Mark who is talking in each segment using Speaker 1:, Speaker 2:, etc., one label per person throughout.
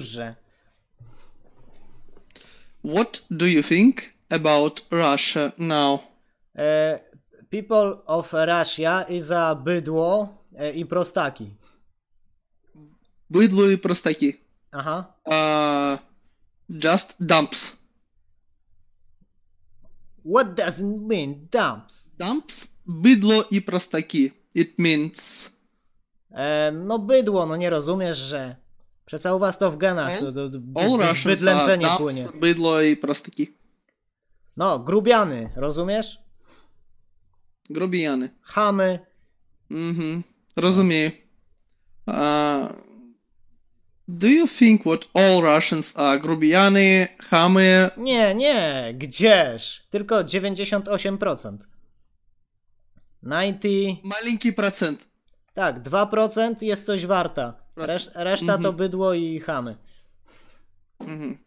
Speaker 1: Dobrze. What do you think about Russia now? E, people of Russia is a bydło e, i prostaki. Bydło i prostaki. Aha. Uh, just dumps. What does it mean, dumps? Dumps, bydło i prostaki. It means... E, no bydło, no nie rozumiesz, że... Przecież u was to w genach, to, to, to bez, bydlęcenie płynie. bydło i prostyki. No, grubiany, rozumiesz? Grubiany. Chamy. Mhm, rozumiem. do you think what all Russians are? Grubiany, chamy? Nie, nie, gdzież? Tylko 98%. 90... Malinki procent. Tak, 2% jest coś warta reszta to mhm. bydło i chamy. Mhm.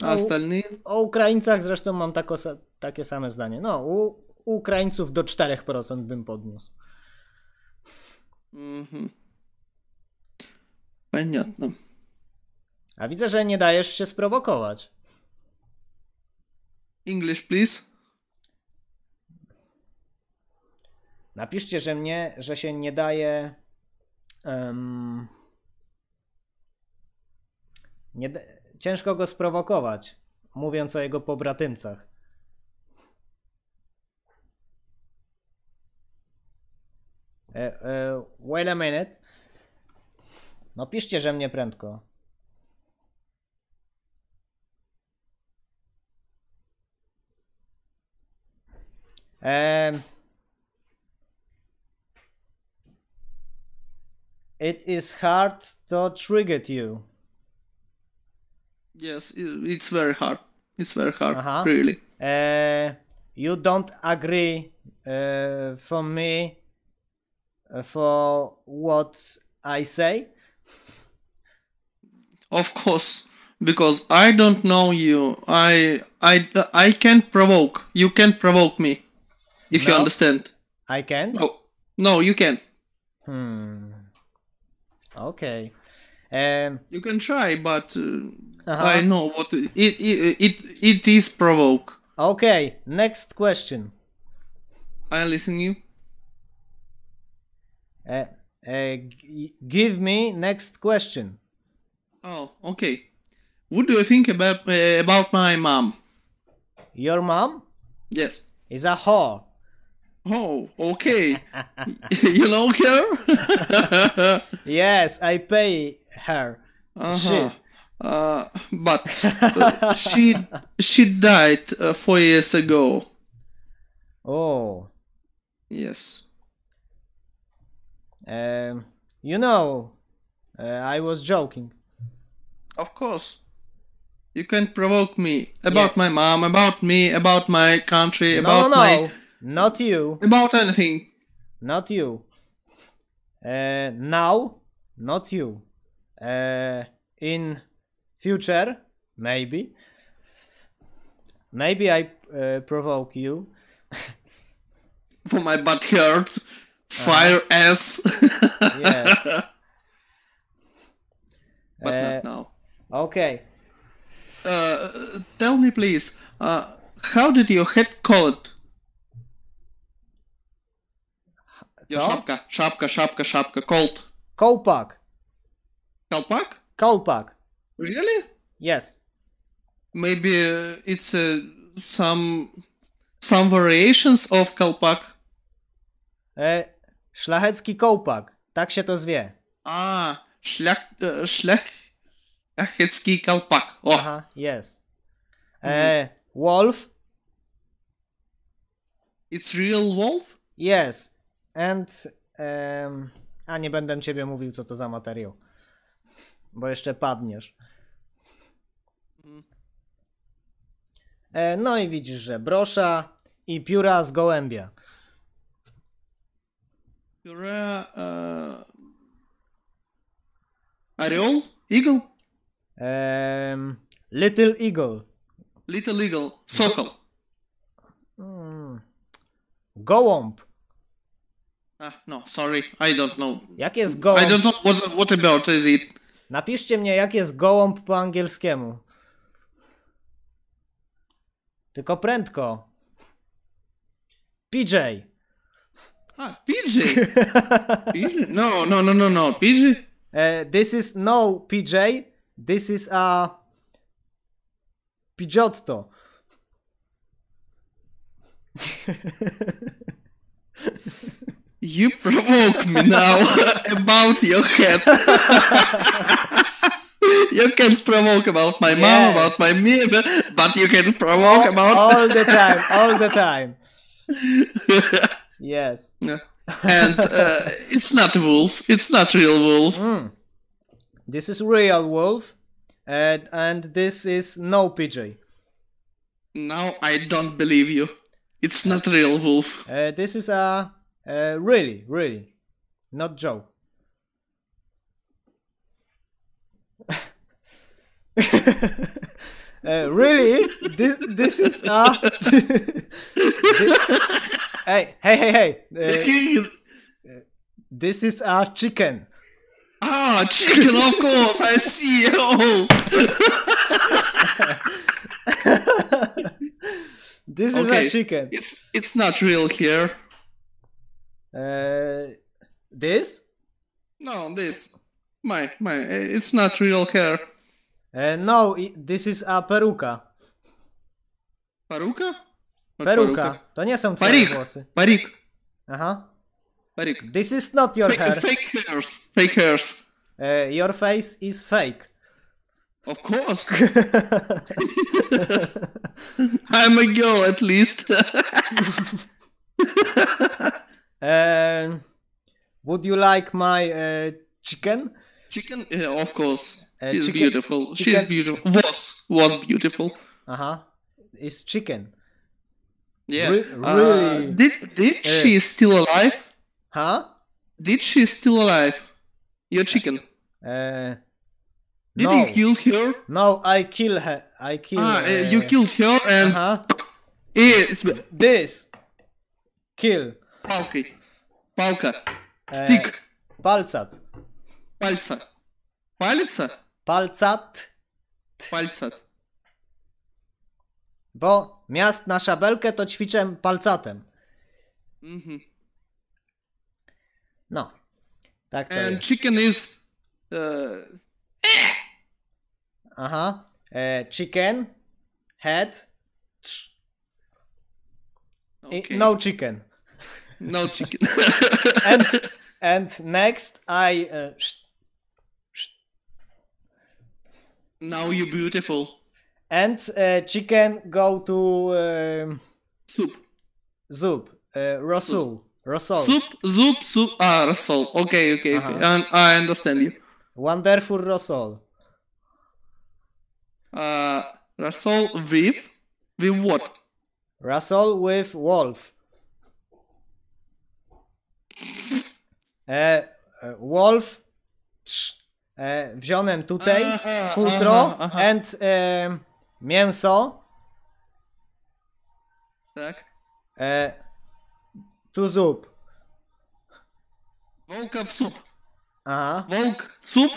Speaker 1: No, A Stalny? O, Ukraińcach zresztą mam tako, takie same zdanie. No, u, Ukraińców do 4% bym podniósł. Mhm. Понятно. A widzę, że nie dajesz się sprowokować. English, please. Napiszcie, że mnie, że się nie daje Um, nie, ciężko go sprowokować, mówiąc o jego pobratymcach. E, e, wait a minute. No piszcie, że mnie prędko. it is hard to trigger you. Yes, it's very hard.
Speaker 2: It's very hard, uh-huh. really.
Speaker 1: Uh, you don't agree uh, for me uh, for what I say? Of course, because I don't know you. I I I can provoke. You can provoke me, if no, you understand. I can't. No, no, you can't. Hmm. Okay. Um, you can try, but uh, uh-huh. I know what it, it it it is provoke. Okay, next question. I listen you. Uh, uh, g- give me next question. Oh, okay. What do you think about uh, about my mom? Your mom? Yes. Is a whore. Oh, okay. you know her? yes, I pay her. Uh-huh. She... Uh, but uh, she she died uh, four years ago. Oh. Yes. Um, you know, uh, I was joking. Of course. You can't provoke me about yes. my mom, about me, about my country, no, about no, no. my not you. About anything. Not you. Uh, now, not you. Uh, in future, maybe. Maybe I uh, provoke you. For my butt hurts. Fire ass. yes. But not uh, now. Okay. Uh, tell me, please, uh, how did your head cold? Co? Szapka, szapka, szapka, szapka, cold. Kołpak. Kalpak? Kołpak. Really? Yes. Maybe uh, it's uh, some some variations of kalpak. Eh, szlachecki kołpak. Tak się to zwie. A, szlach, e, szlach, szlachecki kalpak. O. yes. Mm. Wolf. It's real wolf? Yes. And. Um, a nie będę ciebie mówił, co to za materiał. Bo jeszcze padniesz. Mhm. E, no i widzisz, że brosza i pióra z gołębia. Pióra. Uh... E, Areol? Eagle? Um, little Eagle. Little Eagle. Sokol. Hmm. Gołąb. Ah, no, sorry, I don't know. Jak jest gołąb? I don't know what, what about is it. Napiszcie mnie, jak jest gołąb po angielskiemu. Tylko prędko. PJ. Ah, PJ. PJ. No, no, no, no, no, PJ. Uh, e, this is no PJ. This is a Pidgeotto. You provoke me now about your head. you can provoke about my yes. mom, about my me, but you can provoke all, about all the time, all the time. yes. and uh, it's not wolf. It's not real wolf. Mm. This is real wolf, and and this is no PJ. No, I don't believe you. It's not real wolf. Uh, this is a uh, really, really. Not joke. uh, really? This, this is a. this... Hey, hey, hey, hey. Uh, uh, this is a chicken. Ah, chicken, of course, I see. Oh. this is a chicken. It's it's not real here. Uh, this? No, this. My, my, it's not real hair. Uh, no, this is a peruka. Peruca? Peruca. peruka. Paruka. To nie są twoje parik. włosy. Parik. Aha. Parik. This is not your F hair. Fake hairs. Fake hairs. Uh, your face is fake. Of course. I'm a girl at least. would you like my uh, chicken? Chicken, yeah, of course. Uh, She's chicken? beautiful. She She's beautiful. Was was beautiful. Uh huh. It's chicken. Yeah. Re uh, really? did did uh, she still alive? Huh? Did she still alive? Your chicken. Uh. Did no. you kill her? No, I kill her. I kill. Ah, uh, you killed her and. Uh -huh. It's this. Kill. Palki. Palka. E, Stick. E, palcat. Palca. Palca? Palcat. Palcat. Bo miast na szabelkę to ćwiczę palcatem. Mhm. No. Tak to And jest. chicken is... Uh... Aha. E, chicken, head, No chicken. No chicken. and and next I. Uh, now you beautiful. And uh, chicken go to. Um, soup. Uh, soup. Uh, rasul. Rasul. Soup, soup, soup. Ah, rasul. Okay, okay, okay. Uh-huh. I, I understand you. Wonderful rasul. Uh, rasul with. With what? Rasul with wolf. E, e, Wolf wziąłem e, tutaj, aha, futro aha, aha. and e, mięso. Tak. E, tu zup. wolka w sup. Aha. wolk, sup,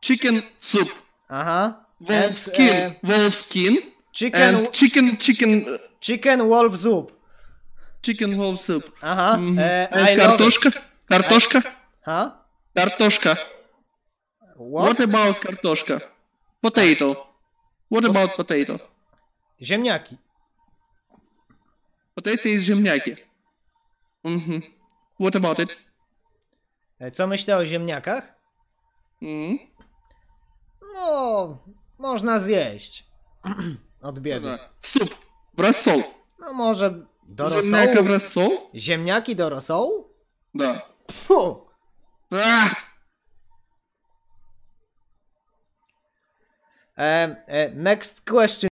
Speaker 1: chicken sup. Aha. Wolf e, skin, e, wolf skin. Chicken, and chicken, chicken. Chicken wolf soup. Chicken wolf soup. Aha. Mm. E, kartoszka. Love... Картошка? А? Картошка. What? What about картошка? Potato. What about potato? Земняки. Potato is земняки. Угу. What about it? Co myślę o ziemniakach? Mm. No, można zjeść. Od biedy. W sup, w rosół. No może
Speaker 2: do rosołu. Ziemniaka w
Speaker 1: rosół? Ziemniaki do rosołu? Da. Ah! Um, uh, next question